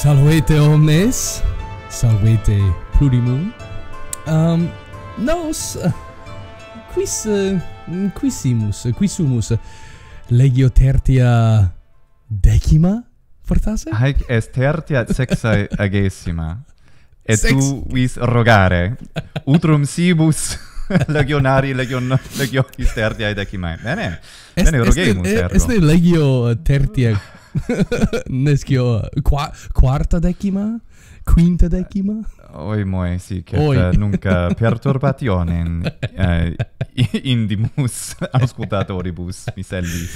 Salvete omnes. Salvete plurimum. Um nos quis quisimus quisumus legio tertia decima fortasse? Haec est tertia sexa agesima. Et Sex. tu vis rogare utrum sibus legionari legion legio tertia decima. Bene. Bene, rogemus ergo. Est legiō legio tertia Nescio qua quarta decima, quinta decima. Oi moi, sì, che nunca perturbazione eh, indimus ascoltato oribus mi selli.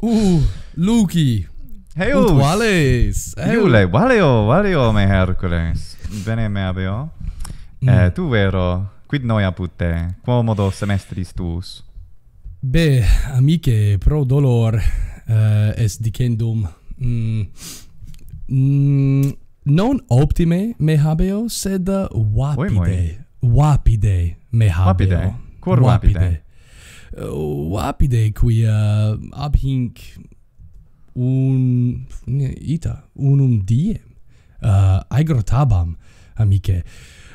uh, Luki. Hey, Wales. Eh? Iule, Valeo, Valeo me Hercules. Bene me abeo? Eh, mm. Eh, tu vero, quid noi apute, quomodo semestris tuus? Beh, amiche, pro dolor, uh, eh, est dicendum mm, mm, non optime me habeo sed wapide oui, wapide me habeo wapide cor wapide wapide, uh, wapide qui uh, ab hinc un ne, ita unum die uh, aigrotabam amice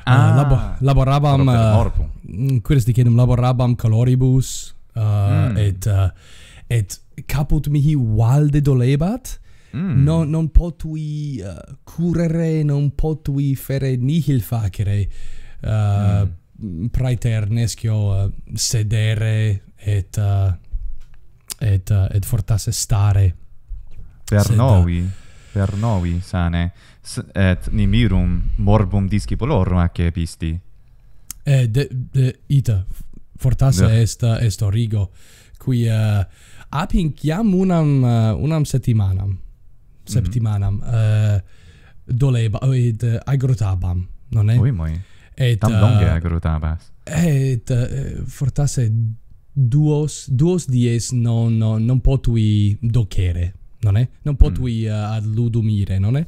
Uh, ah, labo laborabam uh, mm, quis dicendum laborabam coloribus uh, mm. et uh, et caput mihi valde dolebat mm. non non potui uh, curere non potui fere nihil facere uh, mm. praeter nescio uh, sedere et uh, et uh, et fortasse stare per Sed, uh, novi per novi sane S et nimirum morbum discipolorum ac episti et eh, ita fortasse est est origo qui uh, apink jam unam uh, unam settimanam mhm. septimanam mm -hmm. uh, doleba id uh, agrotabam non è oi moi et tam uh, longe agrotabas et uh, fortasse duos duos dies non non, non potui docere non è? Non può mm. tui uh, eh, non è?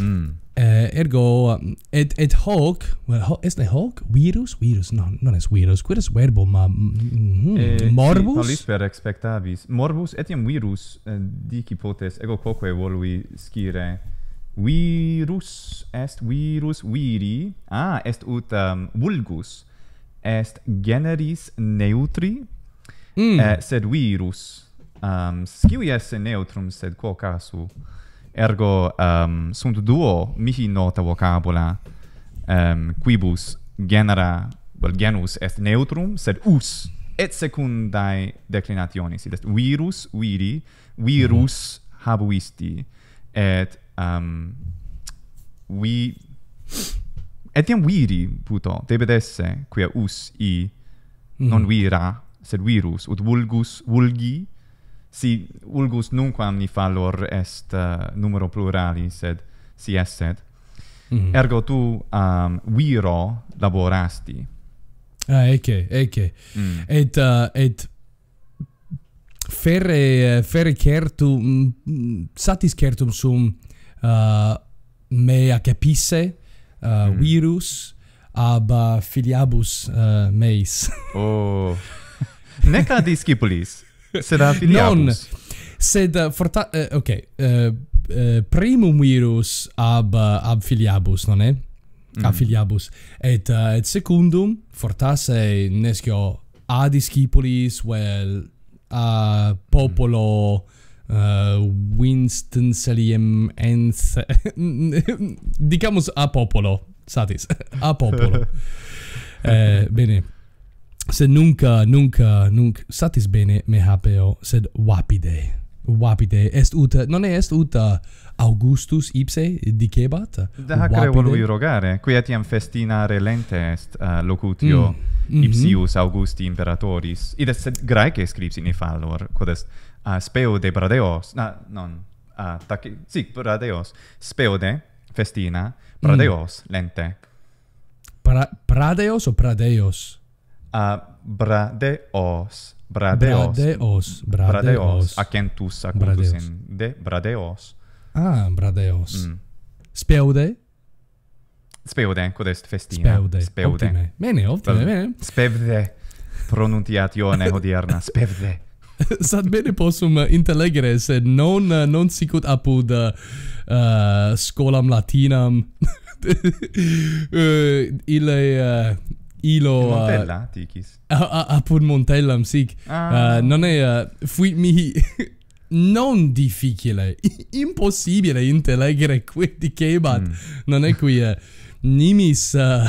Mm. Eh, ergo, et, et hoc, well, ho, est ne hoc? Virus? Virus, Non, non est virus. Quid est verbo, ma mm, eh, morbus? Si, talisper expectavis. Morbus, etiam virus, eh, dici potes, ego quoque volui scire. Virus est virus viri. Ah, est ut um, vulgus. Est generis neutri, mm. eh, sed Virus um, sciu esse neutrum, sed quo casu, ergo um, sunt duo mihi nota vocabula um, quibus genera, vel genus est neutrum, sed us, et secundae declinationis, id est virus, viri, virus mm -hmm. habuisti, et um, vi... etiam viri, puto, debet esse, quia us i non mhm. vira, sed virus, ut vulgus vulgi, si ulgus nunquam ni fallor est uh, numero plurali sed si esset mm -hmm. ergo tu um, viro laborasti ah ecce ecce mm. et uh, et ferre ferre certu mm, satis certum sum uh, eh, mea capisse uh, mm. virus ab filiabus uh, meis oh neca discipulis sed affiliatus. Non, sed eh, forta... Uh, ok, uh, eh, uh, primum virus ab, uh, ab filiabus, non è? Mm. Affiliabus. filiabus. Et, uh, et secundum, fortasse nescio a discipulis, well, a popolo... Mm. Uh, Winston Saliem Enz Dicamus a popolo Satis A popolo eh, Bene sed nunca nunca nunc satis bene me habeo sed wapide wapide est uta non est uta augustus ipse dicebat da hac revolui rogare qui etiam festinare lente est uh, locutio mm. Mm -hmm. ipsius augusti imperatoris id est sed graeque scripsi ne fallor quod est uh, speo de bradeos na non a uh, eh, tac si bradeos speo de festina mm. bradeos mm. lente Pra, pradeos o pradeos? a bradeos bradeos bradeos bradeos a kentus in de bradeos ah, bradeos mm. speude speude quod est festina speude speude bene ottime bene speude, speude. pronuntiatione hodierna speude sad bene possum intellegere se non non sicut apud uh, scolam latinam uh, ille uh, ilo a Montella uh, tikis a, a, a pur Montella msic ah. uh, non è uh, fui mi non difficile impossibile intelegere qui di kebat mm. non è qui uh, nimis uh,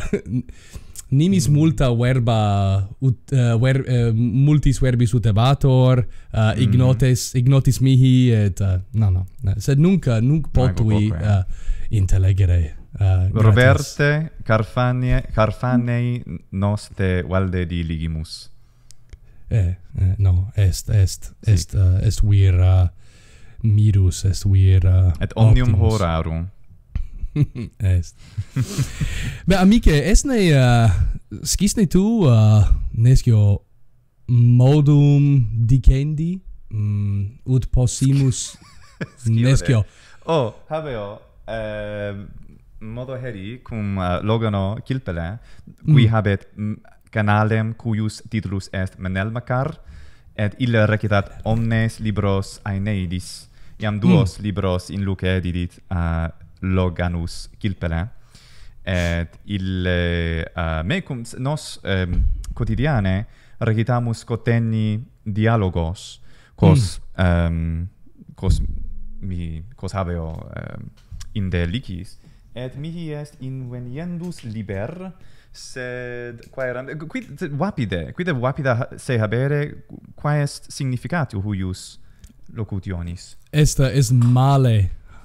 nimis mm. multa verba ut, uh, ver, uh, multis verbis utebator uh, mm. ignotis ignotis mihi et uh, no no sed nunca nunc potui uh, intelegere uh, roverte carfanie carfanei noste valde di ligimus eh, eh no est est sì. est uh, est vir mirus est vir et omnium horarum est be amike est ne uh, eh, skisne tu uh, eh, nescio modum dicendi mm, ut possimus nescio oh habeo eh, modo heri cum uh, logano kilpele qui mm. habet mm, canalem cuius titulus est Menel Macar et ille recitat omnes libros Aeneidis iam duos mm. libros in luce edidit a uh, Loganus Kilpele et il uh, mecum nos um, quotidiane recitamus cotenni dialogos cos mm. um, cos mi cos habeo um, in de licis et mihi est inveniendus liber sed quaerant quid vapide quid vapida se habere quae est significatio huius locutionis esta est male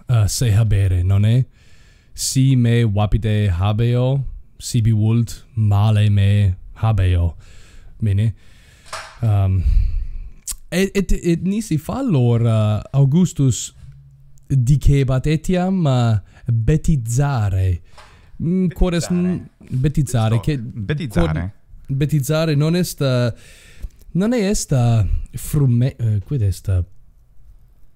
uh, se habere non est si me vapide habeo sibi vult male me habeo mene um et et, et nisi fallor uh, augustus dicebat etiam uh, betizzare. Quores mm, betizzare mm, che betizzare. Betizzare non est non est frumme uh, eh, est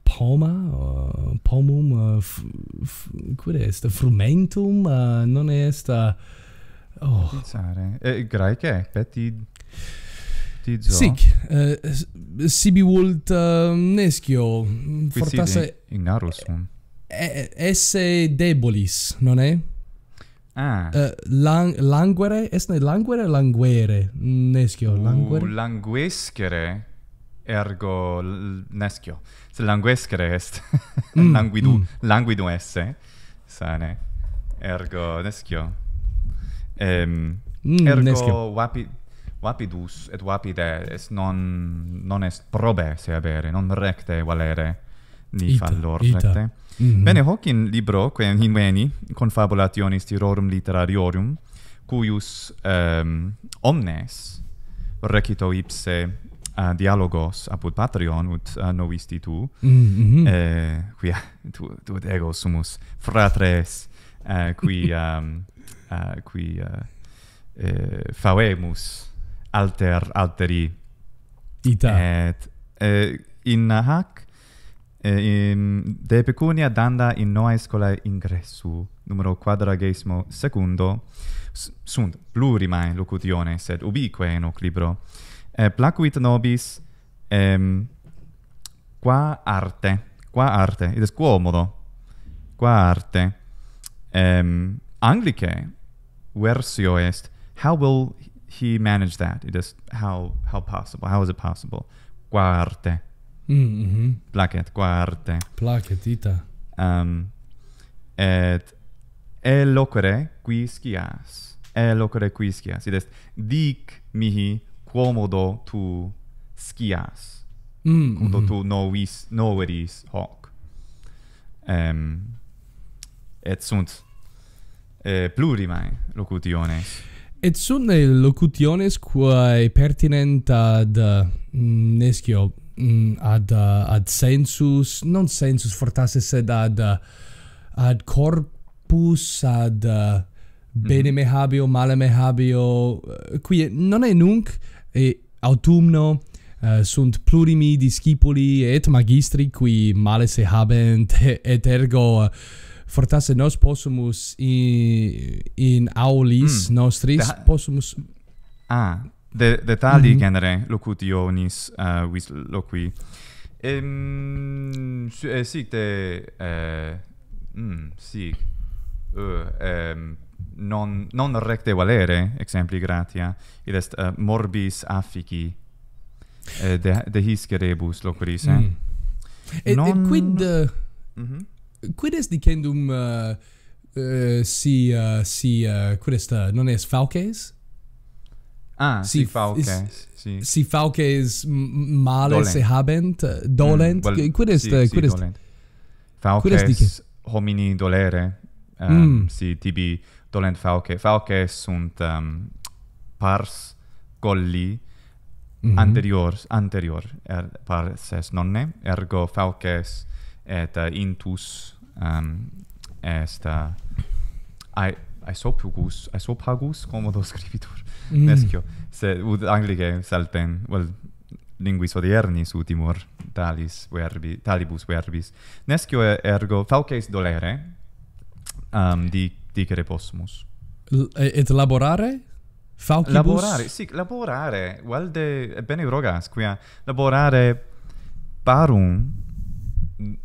poma uh, pomum uh, eh, est frumentum uh, non est oh. betizzare eh, graeche betid Tizzo. Sic, uh, sibi vult uh, nescio, fortasse... Quisidi, ignarus un. esse debolis, non è? Ah. Uh, lang- languere? Esne languere o languere? Neschio, uh, languere? Uh, langueschere, ergo l- neschio. Se langueschere est, mm, languidu, mm. languidu esse, sane, ergo neschio. Um, mm, ergo neschio. Wapi, vapidus et wapide est non, non est probe se avere, non recte valere. ni ita, fallor ita. Mm -hmm. bene hoc in libro quem in veni confabulationis tirorum literariorum cuius um, omnes recito ipse uh, dialogos apud patrion ut uh, novisti tu mm -hmm. eh, quia tu, tu ego sumus fratres uh, qui um, uh, qui uh, eh, eh favemus alter alteri ita et eh, in hac eh, in, de pecunia danda in noa escola ingressu, numero quadragesimo secundo, sunt plurimae locutione, sed ubique in hoc libro. Eh, placuit nobis ehm, qua arte, qua arte, id est quomodo, qua arte, ehm, anglice versio est, how will he manage that? It is how, how possible, how is it possible? Qua arte. Mm -hmm. Placet, qua arte. Placet, ita. Um, et e locere qui scias. E locere qui scias. Id est, dic mihi quomodo tu scias. Mm -hmm. no tu novis, noveris hoc. Um, et sunt eh, plurimae locutiones. Et sunt locutiones quae pertinent ad, mm, nescio, Mm, ad uh, ad sensus non sensus fortasse sed ad uh, ad corpus ad uh, mhm. bene me habio male me habio eh, qui non è nunc e autumno uh, sunt plurimi discipuli et magistri qui male se habent et ergo uh, fortasse nos possumus in, in aulis mm. nostris possumus ah de de tali mm -hmm. genere locutionis uh, eh, vis loqui ehm eh, si eh, sic te eh mm, si uh, non non recte valere exempli gratia id est uh, morbis affici de de his gerebus locris mm. et non... et quid uh, mm -hmm. quid est dicendum uh, uh, si uh, si uh, quid est uh, non est falces Ah, ah, si, si Si, si. si fauke is male dolent. se habent, eh, dolent. Mm, well, quid est, si, eh, quid est? Si, dolent. Fauke est homini dolere, um, mm. si tibi dolent fauke. Fauke sunt um, pars colli mm -hmm. anterior, anterior, er, pars es nonne, ergo fauke et uh, intus um, est... Uh, Aesopagus, Aesopagus, como do escritor mm. mesquio, se ud anglige salten, well, linguis odiernis utimur talis verbi, talibus verbis. Nescio ergo fauces dolere, um, di, dicere possumus. et laborare? Faucibus? Laborare, sic, laborare, valde, bene rogas, quia laborare parum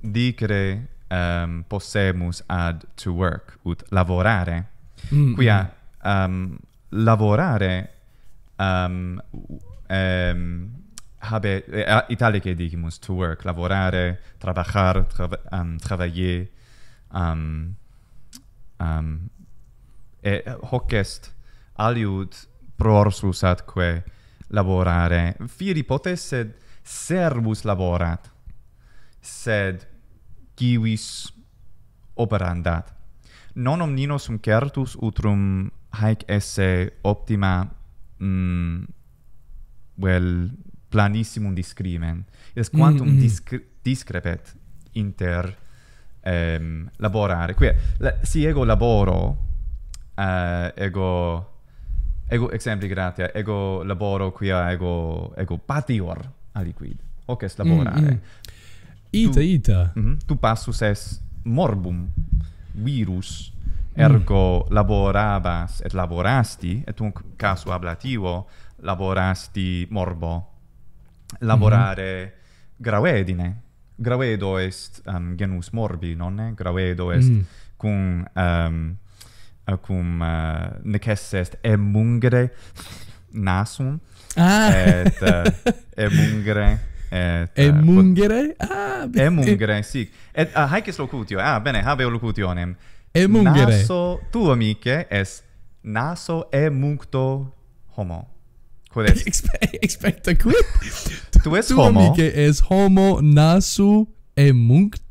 dicere um, possemus ad to work, ut laborare, mm. quia mm. um, lavorare um, um, habe eh, italiche dicimus to work lavorare trabajar tra, um, travailler um, um, e hoc est aliud prorsus atque lavorare firi potesse servus laborat sed civis operandat non omnino sum certus utrum haec esse optima mm, vel planissimum discrimen et mm, quantum mm -hmm. disc discrepet inter ehm laborare qui la, si ego laboro uh, ego ego exempli gratia ego laboro qui ego ego patior aliquid hoc est mm, laborare mm -hmm. ita ita tu, mm -hmm, tu passus es morbum virus ergo mm. laborabas et laborasti et un caso ablativo laborasti morbo laborare mm -hmm. gravedine gravedo est um, genus morbi nonne gravedo est mm. cum um, uh, cum uh, est emungere nasum ah. et uh, emungere et e eh, mungere ah e mungere e... sì et uh, hai locutio ah bene have locutionem e mungere naso tu amiche es naso e mungto homo quid est expecta quid tu es tu homo amiche es homo nasu e munct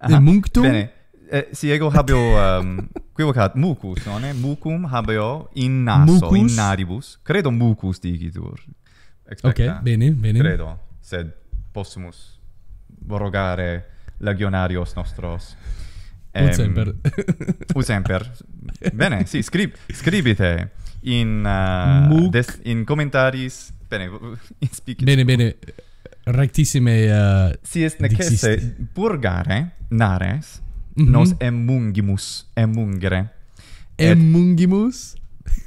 Aha. e munctum bene eh, si ego habeo um, equivocat mucus non è mucum habeo in naso mucus? in naribus credo mucus dicitur expecta ok bene bene credo sed possumus borogare legionarios nostros. Um, usemper. usemper. Bene, sì, scrib scribite in uh, des in commentaris. Bene, in speak. Bene, bene. Rectissime uh, si est necesse purgare nares mm -hmm. nos emungimus emungere. Emungimus?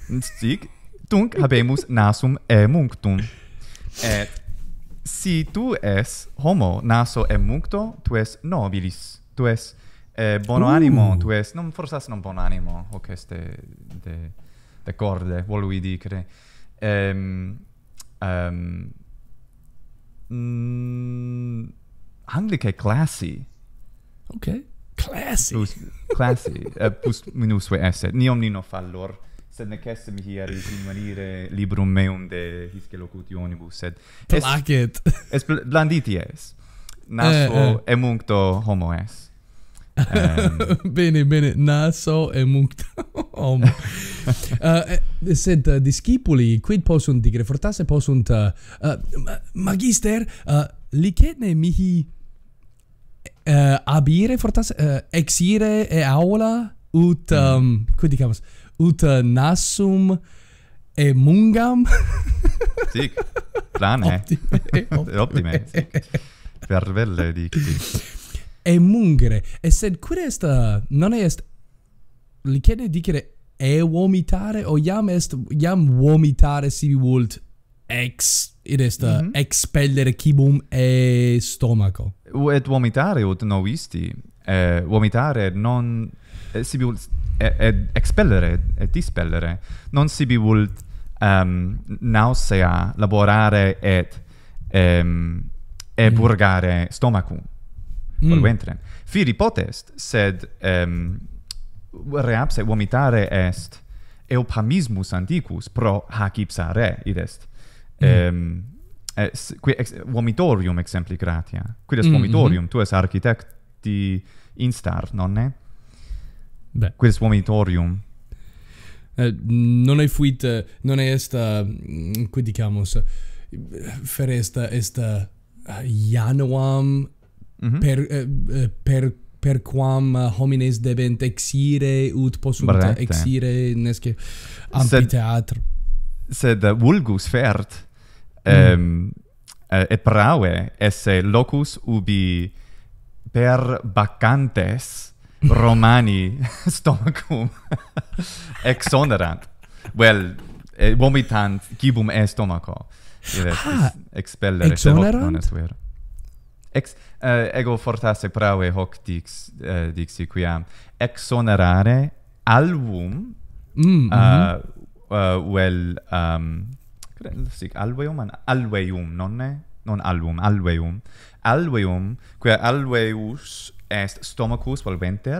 Et, sic, tunc habemus nasum emunctum. Et si tu es homo naso e muncto, tu es nobilis, tu es eh, bono uh. animo, tu es, non forsas non bono animo, hoc est de, de, de corde, volui dicere. Um, um, mm, anglice classi. Ok, classi. classy classi, uh, plus eh, minusue esse, nium nino fallor sed nec esse mihi in maniere librum meum de his que locutionibus sed Est, market es blanditi es naso eh, eh. emuncto homo es Um. bene bene naso e homo uh, sed uh, discipuli quid possunt dicere fortasse possunt uh, uh, magister uh, licetne mihi uh, abire fortasse uh, exire e aula ut um, mm. quid ehm, dicamus ut nasum e mungam. sì, plane. Eh? Optime. Optime, Per velle, dici. E mungere. E sed, quid est, eh, non est, licene dicere e vomitare o iam est iam vomitare si vult ex id est mm -hmm. expellere cibum e stomaco et vomitare ut novisti eh, vomitare non eh, si vult et expellere et dispellere non sibi vult um, nausea laborare et um, e mm. burgare stomacum mm. per ventrem fili potest sed um, vomitare est eupamismus pamismus antiquus pro hac ipsa re id est mm. ehm mm. um, es qui ex, vomitorium exempli gratia quid est mm -hmm. vomitorium mm-hmm. tu es architecti instar nonne Beh. Quel vomitorium. Eh, non è fuit, eh, non è sta qui mm, dicamus, fer est, esta januam eh, mm -hmm. per, uh, per, per quam homines debent exire ut possunt Brette. exire nesce amphitheatr. Sed, sed vulgus fert, mm. Ehm, et prave esse locus ubi per bacantes, romani stomacum exonerant well eh, vomitant gibum est stomaco ah, expellere exonerant vero ex eh, ego fortasse prave hoc dix uh, dixi quiam exonerare album mm, uh, uh, well um sic alveum an alveum nonne non album alveum alveum quia alveus est stomachus volventer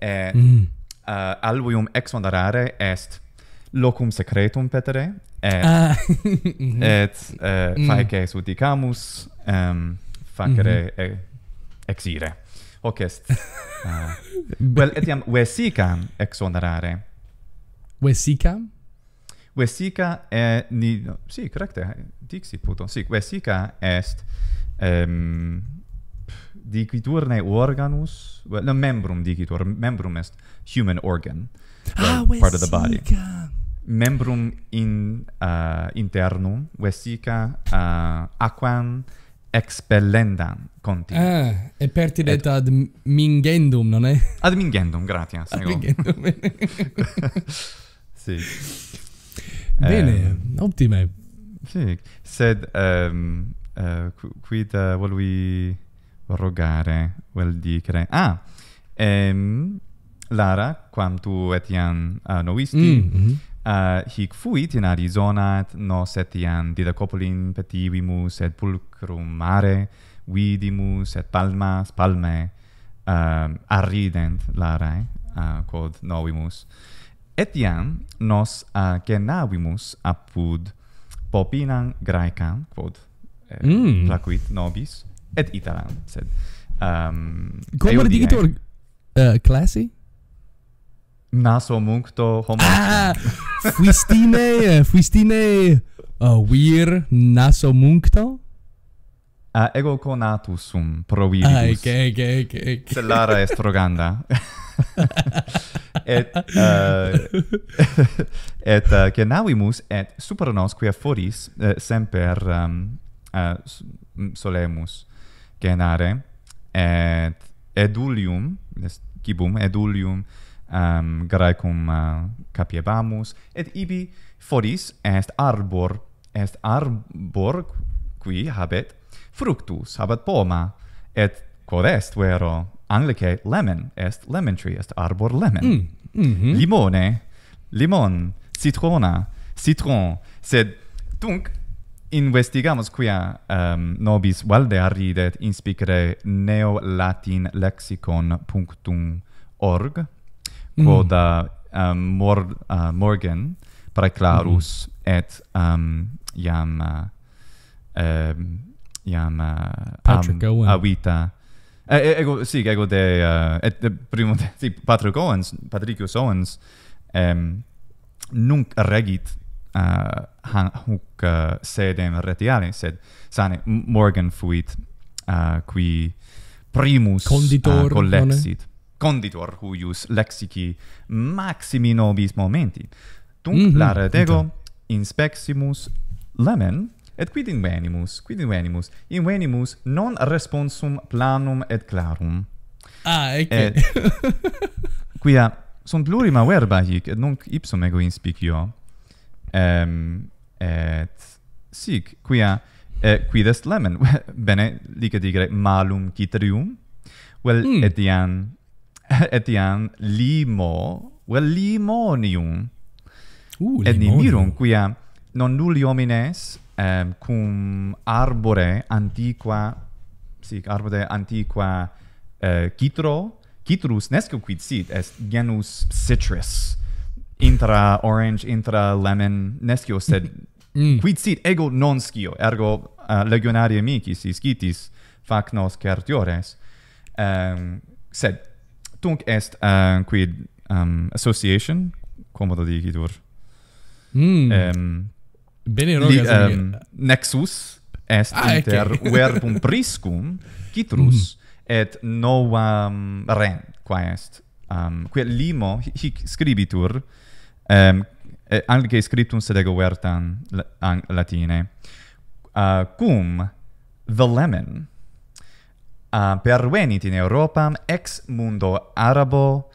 et mm. Eh, uh, exondarare est locum secretum petere ah. et ah. Eh, et uh, mm. facies ut dicamus um, ehm, facere mm -hmm. e, exire hoc est uh, eh, vel etiam vesica exondarare vesica vesica e ni no, si correcte dixit puto si vesica est um, dicitur ne organus well, no membrum dicitur membrum est human organ ah, part vesica. of the body membrum in uh, internum vesica uh, aquam expellendam conti ah, e pertinet ad mingendum non è ad mingendum gratias ad mingendum sì bene um, ehm, ottime sì sed um, uh, quid uh, volui rogare vel dire ah ehm, Lara quam tu etiam uh, ah, novisti mm -hmm. uh, hic fuit in Arizona nos etiam didacopolin petivimus et pulcrum mare vidimus et palmas palme um, ehm, arident Lara eh? uh, quod novimus etiam nos uh, genavimus apud popinam graecam quod eh, mm. placuit nobis et italam sed um como le digitor uh, classy naso muncto homo ah, fuistine eh, fuistine a uh, eh, naso muncto a uh, ego conatus sum pro viris ai ah, ke ke estroganda et uh, et uh, kenawimus et supernos quia foris uh, semper um, uh, solemus genare et edulium est gibum edulium um, graecum uh, capiebamus et ibi foris est arbor est arbor qui habet fructus habet poma et quod est vero anglice lemon est lemon tree est arbor lemon mm. Mm -hmm. limone limon citrona citron sed tunc investigamos quia um, nobis valde arridet in spicere neolatinlexicon.org mm. quoda um, ehm, mor, uh, morgen praeclarus mm -hmm. et um, iam uh, um, iam uh, Patrick um, Owen avita e, e, ego, si, ego de, uh, et, de primo de, si, Patrick Owens Patrick Owens um, nunc regit uh, han uh, eh, sedem retiali sed sane morgan fuit uh, eh, qui primus conditor uh, collexit conditor huius lexici maximi nobis momenti dunc mm -hmm. la retego inspectimus lemen et quid invenimus? quid invenimus? Invenimus in non responsum planum et clarum ah ecce okay. et... quia sunt plurima verba hic et nunc ipsum ego inspicio um, et sic quia quid est lemon bene dica digere malum citrium vel mm. etiam limo vel limonium u uh, et nimirum quia non nulli homines cum arbore antiqua sic arbore antiqua eh, citro citrus nescu quid sit est genus citrus intra orange intra lemon nescio sed mm. quid sit ego non scio ergo uh, eh, legionaria mihi si scitis fac nos cartiores um, ehm, sed tunc est uh, quid um, association comodo dicitur? mm. um, bene rogas um, nexus est ah, inter okay. verbum priscum citrus mm. et novam ren quaest um, quia limo hic scribitur um, anche scriptum sed ego vertam latine uh, cum the lemon uh, pervenit in europam ex mundo arabo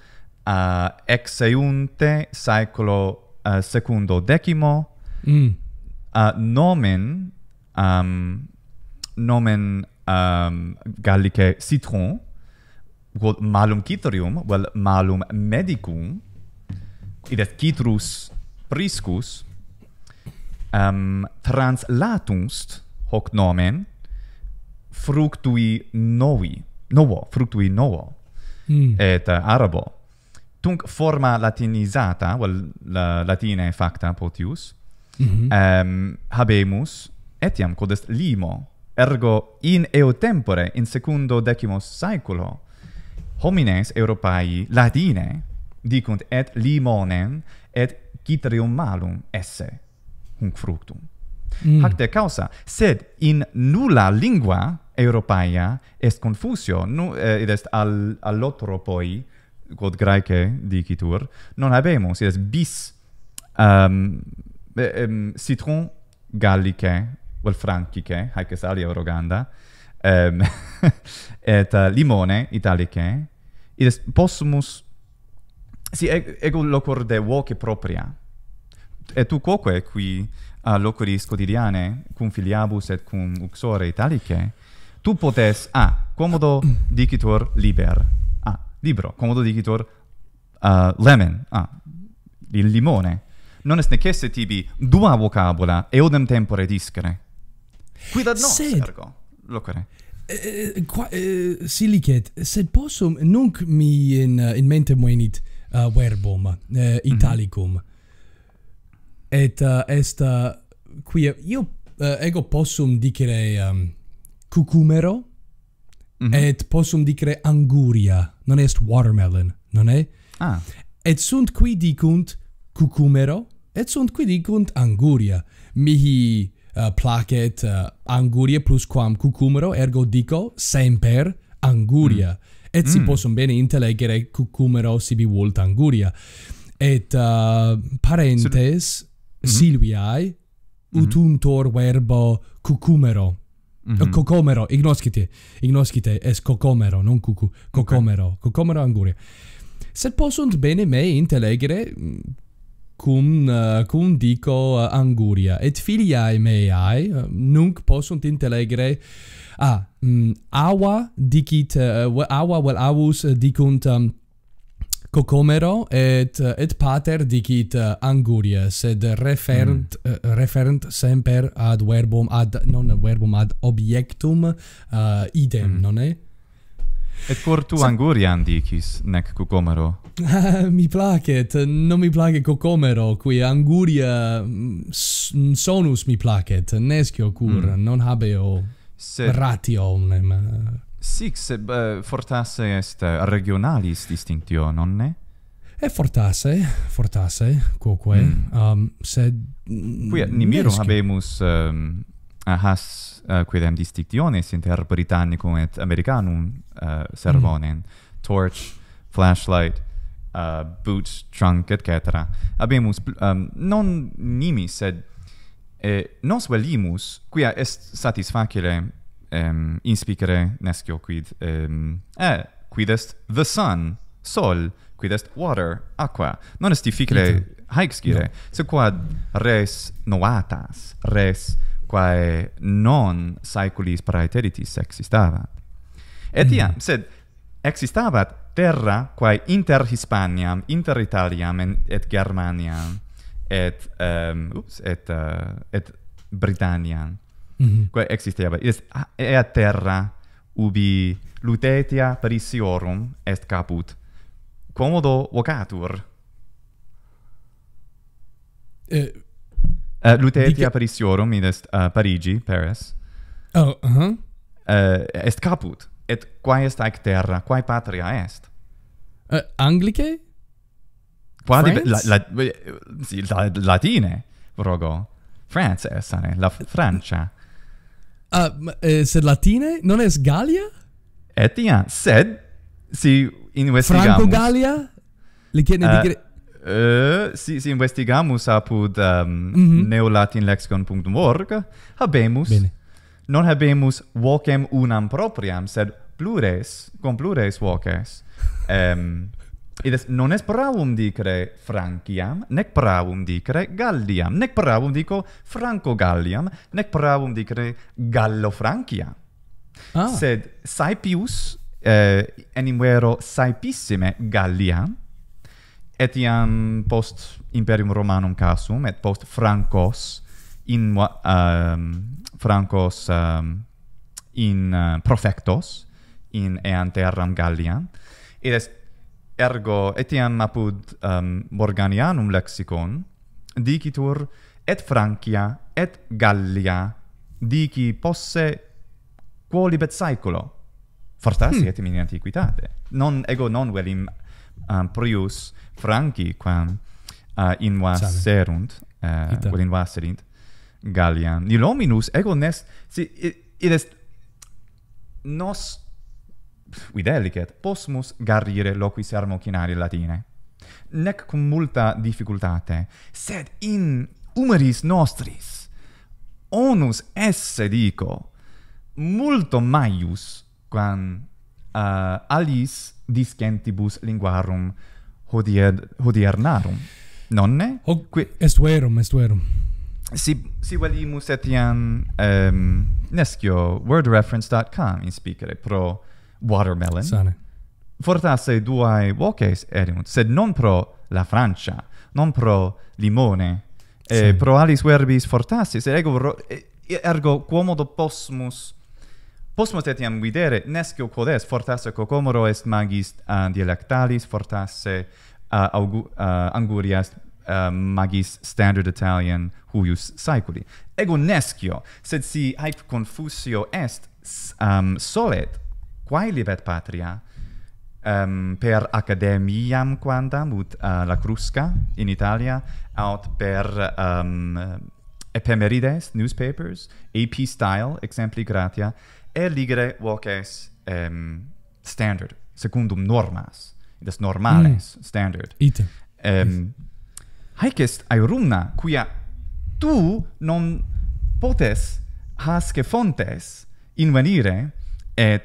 uh, ex eunte saeculo uh, secundo decimo mm. uh, nomen um, nomen um, gallice citron malum citrium vel malum medicum id est citrus priscus um ehm, translatunst hoc nomen fructui novi novo fructui novo mm. et uh, arabo tunc forma latinizata vel la latine facta potius mm -hmm. um, habemus etiam quod est limo ergo in eo tempore in secundo decimo saeculo homines europaei latine dicunt et limonem et citrium malum esse hunc fructum. Mm. Hac de causa, sed in nulla lingua europaea est confusio, nu eh, id est al allotro poi quod graece dicitur, non habemus, id est bis um, um, citron gallicae, vel francicae, haec est alia eroganda, um, ehm, et uh, limone italicae, id est possumus si e ego locor de voce propria et tu quoque qui a di quotidiane cum filiabus et cum uxore italice tu potes a comodo dictor liber a libro comodo dictor a uh, lemon a il limone non est necesse tibi dua vocabula eodem tempore discere quid ad nos ergo locore eh, eh, qua, eh, silicet sed possum nunc mi in, in mente moenit uh, verbum uh, mhm. italicum mm -hmm. et uh, est uh, qui io uh, ego possum dicere um, cucumero mm -hmm. et possum dicere anguria non est watermelon non è ah. et sunt qui dicunt cucumero et sunt qui dicunt anguria mihi Uh, placet uh, anguria plus quam cucumero ergo dico semper anguria mm. Et mm. si possum bene intelegere cucumero sibi vult anguria. Et uh, parentes Silviae mm -hmm. utuntor verbo cucumero. Mm -hmm. Cocomero, ignoscite, ignoscite, es cocomero, non cucu, cocomero, okay. cocomero anguria. Sed possunt bene me intelegere cum eh, cum dico eh, anguria et filiae meae eh, nunc possunt intellegere a ah, mm, aqua dicit aqua vel avus dicunt cocomero et et pater dicit anguria sed referent mm. uh, referent semper ad verbum ad non verbum ad objectum uh, idem mm. non est et cor tu anguria dicis nec cocomero mi placet, non mi placet cocomero, qui anguria mm, sonus mi placet, nescio cur, mm. non habeo se, rationem. Sic, se uh, fortasse est regionalis distinctio, nonne? E fortasse, fortasse, quoque, mm. um, sed... Mm, qui nimiro habemus um, has uh, quidem distinctiones inter Britannicum et Americanum uh, mm. servonen, mm. torch, flashlight, Uh, boots, boot trunk et cetera habemus um, non nimi sed eh, nos velimus quia est satisfacere inspicere nescio quid eh quid est the sun sol quid est water aqua non est difficile haec scire no. se quad res novatas res quae non saeculis praeteritis existava. etiam mm sed existavat terra quae inter Hispaniam, inter Italiam et Germaniam et um, ups et uh, et Britanniam mm -hmm. quae existebat est ah, ea terra ubi Lutetia Parisiorum est caput commodo vocatur eh. Uh, Lutetia Parisiorum, id est uh, Parigi, Paris. Oh, uh-huh. Uh, est caput, et quae est ac terra quae patria est uh, anglicae quae la, la, si, la latine rogo france essane, la francia uh, eh, sed latine non est gallia et sed si investigamus franco gallia le quiere uh, dire Uh, si, si investigamus apud um, ehm, mm -hmm. neolatinlexicon.org habemus Bene non habemus vocem unam propriam, sed plures, con plures voces. Um, Ides non est pravum dicere Franciam, nec pravum dicere Galliam, nec pravum dico Franco Galliam, nec pravum dicere Gallo Francia. Ah. Sed Saipius eh, vero, Saipissime Galliam, etiam post Imperium Romanum casum, et post Francos, in um, francos um, in uh, profectos in eanterram gallian et est ergo etiam apud um, morganianum lexicon dicitur et francia et gallia dici posse quolibet saeculo fortasse hmm. et in antiquitate non ego non velim um, prius franci quam uh, in vas serunt uh, vel in vas serint Gallia. Nil hominus ego nest, si, id est nos videlicet, possumus garrire loqui sermo cinari latine, nec cum multa difficultate, sed in umeris nostris onus esse dico multo maius quam uh, alis discentibus linguarum hodier, hodiernarum. Nonne? Hoc, est verum, est verum si si vali musetian um nescio wordreference.com in speaker pro watermelon sane fortasse duai walkes erunt, sed non pro la francia non pro limone e eh, pro alis verbis fortasse se ego ro, eh, ergo quomodo posmus possumus etiam videre nescio quod est fortasse cocomoro est magis and dialectalis fortasse uh, uh, uh, magis standard italian huius saeculi ego nescio sed si haec confusio est um, solet quae livet patria um, per academiam quantam ut uh, la crusca in italia aut per um, ephemerides newspapers ap style exempli gratia e er ligere voces um, standard secundum normas des normales mm. standard ehm haec est aerumna quia tu non potes hasque fontes invenire et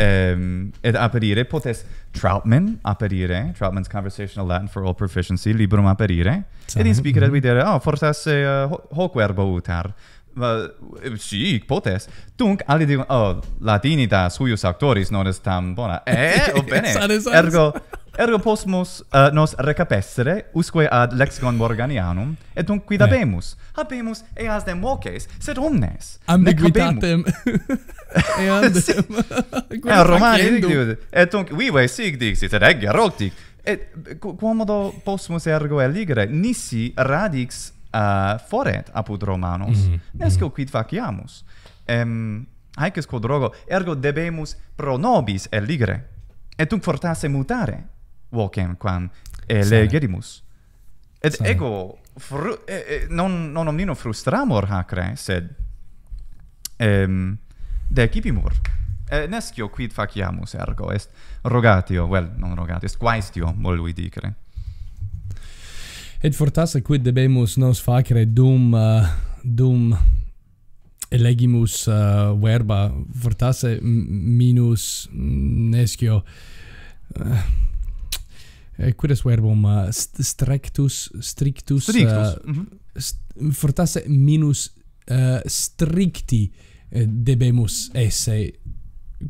um, et aperire potes Troutman aperire Troutman's Conversational Latin for All Proficiency librum aperire et in speaker mm -hmm. oh fortas uh, hoc verbo utar well, eh, si potes tunc ali dicon oh latinita suius auctoris non est tam bona eh o oh, bene ergo Ergo posmus uh, nos recapessere usque ad lexicon morganianum et dum quid eh. habemus eh. habemus eas dem voces sed omnes ambiguitatem e andem e romani dicit et dum vivae sic dicit et ege rotic et quomodo posmus ergo eligere nisi radix uh, foret apud romanos mm -hmm. nesco mm -hmm. quid faciamus em haec quod rogo ergo debemus pro nobis eligere et dum fortasse mutare vocem quam elegerimus. Et ego fru, non non omnino frustramor hacre, sed ehm de equipimur. Eh, nescio quid faciamus ergo est rogatio, vel non rogatio, est quaestio volui dicere. Et fortasse quid debemus nos facere dum uh, dum elegimus uh, verba fortasse minus nescio uh, Et quid est verbum uh, strictus strictus strictus uh, mm -hmm. fortasse minus uh, stricti eh, debemus esse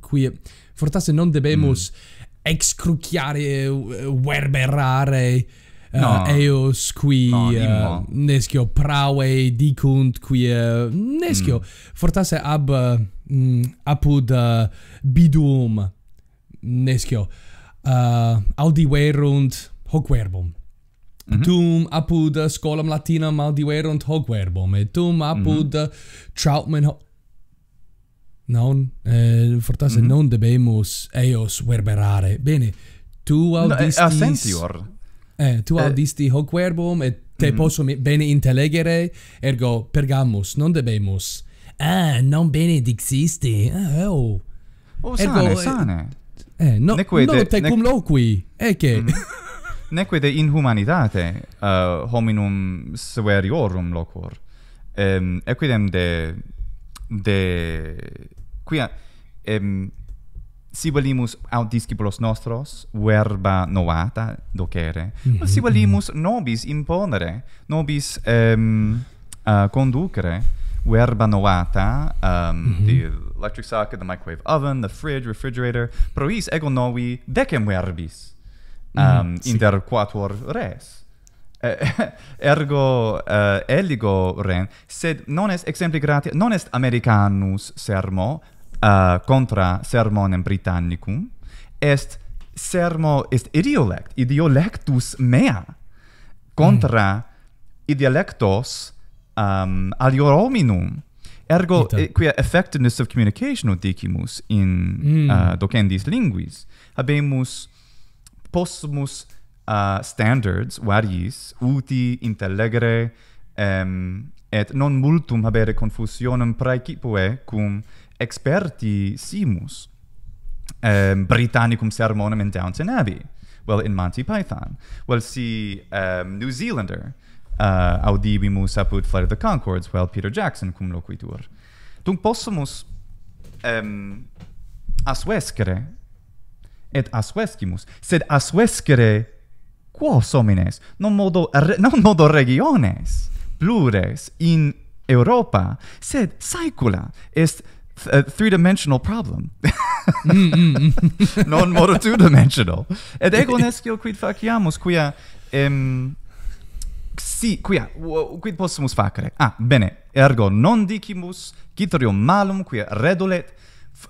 qui fortasse non debemus mm. excruciare werberare eh, eh, no. uh, eos qui no, uh, nescio prawe dicunt qui uh, nescio mm. fortasse ab uh, apud uh, bidum nescio uh, audiverunt hoc verbum. Mm -hmm. Tum apud uh, scolam latinam maldiverunt hoc verbum, et tum mhm. apud mm -hmm. Trautmann hoc... Non, eh, fortasse, mm -hmm. non debemus eos verberare. Bene, tu audistis... No, Ascensior. Eh, tu eh. audisti hoc verbum, et te mm -hmm. posso bene intelegere, ergo pergamus, non debemus. Ah, non bene dixisti. Ah, oh. oh, sane, ergo, eh, sane. Eh, eh no no de, te cum eh, mm neque de inhumanitate uh, hominum superiorum locor ehm um, e quidem de de quia... um, si valimus aut discipulos nostros verba novata docere mm -hmm. si valimus nobis imponere nobis um, uh, conducere verba novata um mm -hmm. the electric socket the microwave oven the fridge refrigerator prois ego novi decem verbis mhm, um mm -hmm. inter sì. quattuor res ergo uh, eligo ren sed non est exempli gratia non est americanus sermo uh, contra sermonem britannicum est sermo est idiolect idiolectus mea contra mm. idiolectos um, alior hominum. Ergo, Ita. quia effectiveness of communication dicimus in mm. uh, docendis linguis, habemus possumus uh, standards varis uti intellegere um, et non multum habere confusionem praecipue cum experti simus um, Britannicum sermonem in Downton Abbey, well, in Monty Python, well, si um, New Zealander, uh, audibimus apud Flight of the Concords, well Peter Jackson cum loquitur. Dunc possumus um, asvescere, et asvescimus, sed asvescere quos homines, non modo, re, non modo regiones, plures in Europa, sed saecula est uh, three-dimensional problem. mm, mm, mm. non modo two-dimensional. Et ego nescio quid faciamus, quia... em... Si, quia, quid possumus facere? Ah, bene, ergo non dicimus citrium malum, quia redolet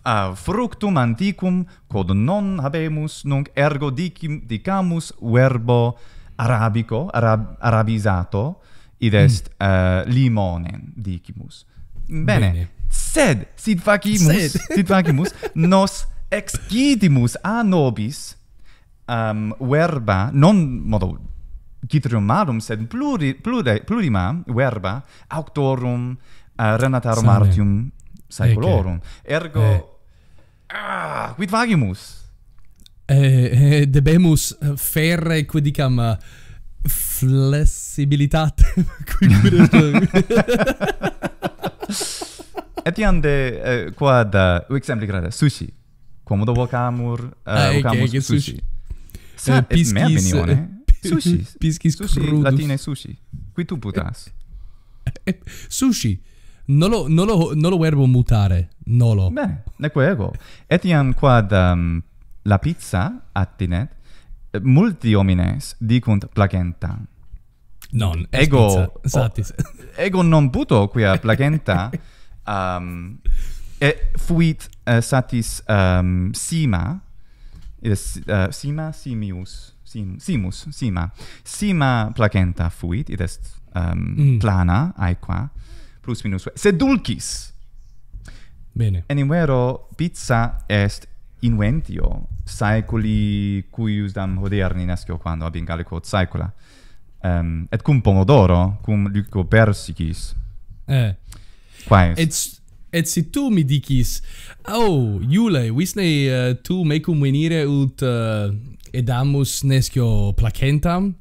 uh, fructum anticum, quod non habemus, nunc ergo dicim, dicamus verbo arabico, arab, id mm. est mm. uh, eh, limonen, dicimus. Bene, bene. sed, sit facimus, sed. sit facimus, nos excidimus a nobis, um verba non modo quitrium marum sed pluri plure plurima verba auctorum uh, renatarum Sane. artium saeculorum ergo eh. ah quid vagimus eh, debemus ferre quid dicam flessibilitate quid quid est et iam de uh, quad uh, exempli grata sushi quomodo vocamur uh, vocamus okay, sushi, sushi. Sa, et venione sushi piscis sushi crudus. latine sushi qui tu putas eh, eh, sushi non lo non lo non lo verbo mutare non lo beh ne quego etiam quad um, la pizza attinet eh, multi homines dicunt placenta non ego oh, satis oh, ego non puto quia placenta um, e fuit uh, satis um, sima is uh, sima simius sim, simus, sima. Sima placenta fuit, id est um, mm. plana, aequa, plus minus, sed dulcis. Bene. Enimero, pizza est inventio saeculi cuius dam hoderni nescio quando ab in gallico saecula um, et cum pomodoro cum lico persicis eh quae et et si tu mi dicis oh iule visne uh, eh, tu mecum venire ut uh, edamus nescio placentam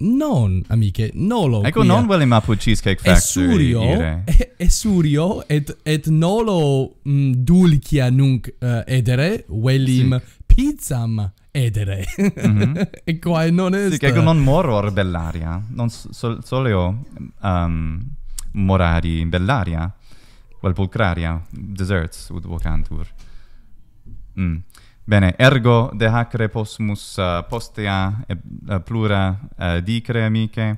non amiche nolo ecco non vuole ma put cheesecake factory esurio esurio et et nolo m, mm, dulcia nunc uh, edere velim sì. pizzam edere mm -hmm. e qua non è sì, ecco non moro bellaria non sol solo um, ehm, morari in bellaria vel pulcraria desserts ut vocantur mm. Bene, ergo de hac reposmus uh, eh, postea e, uh, plura uh, eh, dicre amice,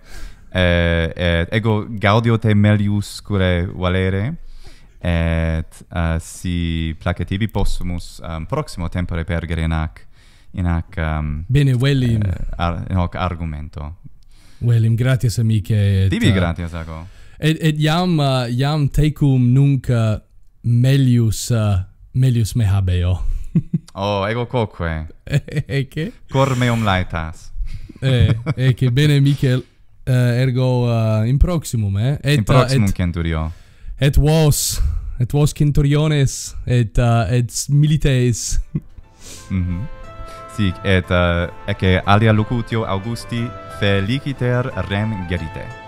eh, et ego gaudio te melius cure valere, et uh, si placetibi possumus um, proximo tempore pergere in hac, in hac, um, ehm, Bene, velim… in... ar, in hoc argumento. Velim, gratias amice. Et, Tibi gratias ago. Et, et iam, uh, iam tecum nunc melius, uh, melius me habeo. oh, ego coque. e che? Cor meum laetas. e, e che bene, Michel. Uh, ergo uh, in proximum, eh? Et, in proximum, centurio. Et, was vos, et vos centuriones, et, uh, et milites. mm Sic, et uh, che alia locutio Augusti feliciter rem gerite.